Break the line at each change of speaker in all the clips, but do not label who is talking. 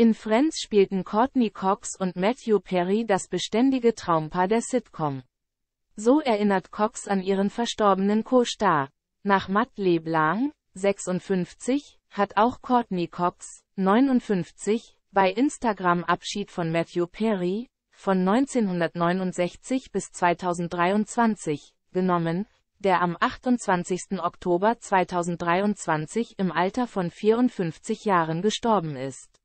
In Friends spielten Courtney Cox und Matthew Perry das beständige Traumpaar der Sitcom. So erinnert Cox an ihren verstorbenen Co-Star. Nach Matt LeBlanc, 56, hat auch Courtney Cox, 59, bei Instagram Abschied von Matthew Perry, von 1969 bis 2023, genommen, der am 28. Oktober 2023 im Alter von 54 Jahren gestorben ist.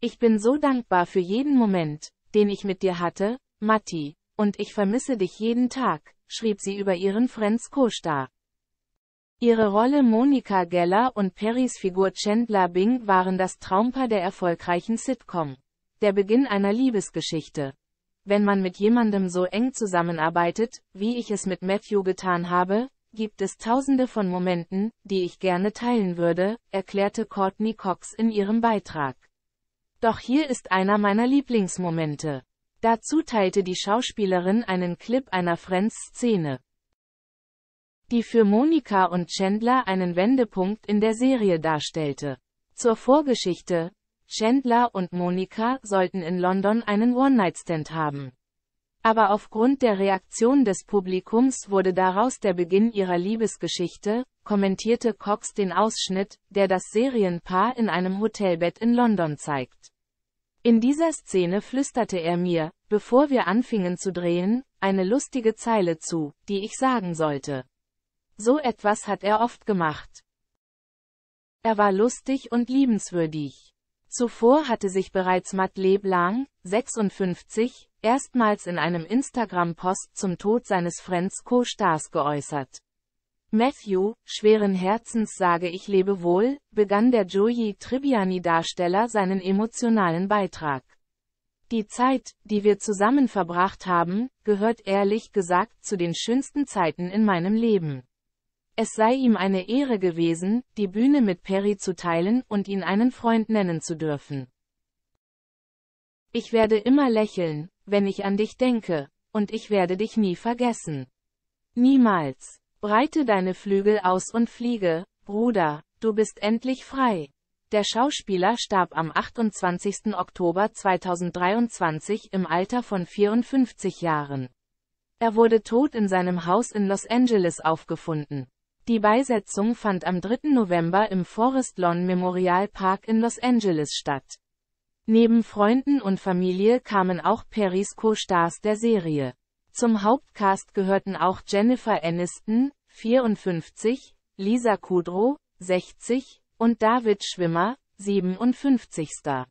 Ich bin so dankbar für jeden Moment, den ich mit dir hatte, Matti, und ich vermisse dich jeden Tag, schrieb sie über ihren Friends Co-Star. Ihre Rolle Monika Geller und Perrys Figur Chandler Bing waren das Traumpaar der erfolgreichen Sitcom. Der Beginn einer Liebesgeschichte. Wenn man mit jemandem so eng zusammenarbeitet, wie ich es mit Matthew getan habe, gibt es tausende von Momenten, die ich gerne teilen würde, erklärte Courtney Cox in ihrem Beitrag. Doch hier ist einer meiner Lieblingsmomente. Dazu teilte die Schauspielerin einen Clip einer Friends-Szene, die für Monika und Chandler einen Wendepunkt in der Serie darstellte. Zur Vorgeschichte, Chandler und Monika sollten in London einen One-Night-Stand haben aber aufgrund der Reaktion des Publikums wurde daraus der Beginn ihrer Liebesgeschichte, kommentierte Cox den Ausschnitt, der das Serienpaar in einem Hotelbett in London zeigt. In dieser Szene flüsterte er mir, bevor wir anfingen zu drehen, eine lustige Zeile zu, die ich sagen sollte. So etwas hat er oft gemacht. Er war lustig und liebenswürdig. Zuvor hatte sich bereits Matt Leblanc, 56, erstmals in einem Instagram-Post zum Tod seines Friends Co-Stars geäußert. Matthew, schweren Herzens sage ich lebe wohl, begann der Joey Tribbiani-Darsteller seinen emotionalen Beitrag. Die Zeit, die wir zusammen verbracht haben, gehört ehrlich gesagt zu den schönsten Zeiten in meinem Leben. Es sei ihm eine Ehre gewesen, die Bühne mit Perry zu teilen und ihn einen Freund nennen zu dürfen. Ich werde immer lächeln, wenn ich an dich denke, und ich werde dich nie vergessen. Niemals. Breite deine Flügel aus und fliege, Bruder, du bist endlich frei. Der Schauspieler starb am 28. Oktober 2023 im Alter von 54 Jahren. Er wurde tot in seinem Haus in Los Angeles aufgefunden. Die Beisetzung fand am 3. November im Forest Lawn Memorial Park in Los Angeles statt. Neben Freunden und Familie kamen auch Perisco-Stars der Serie. Zum Hauptcast gehörten auch Jennifer Aniston, 54, Lisa Kudrow, 60, und David Schwimmer, 57. Star.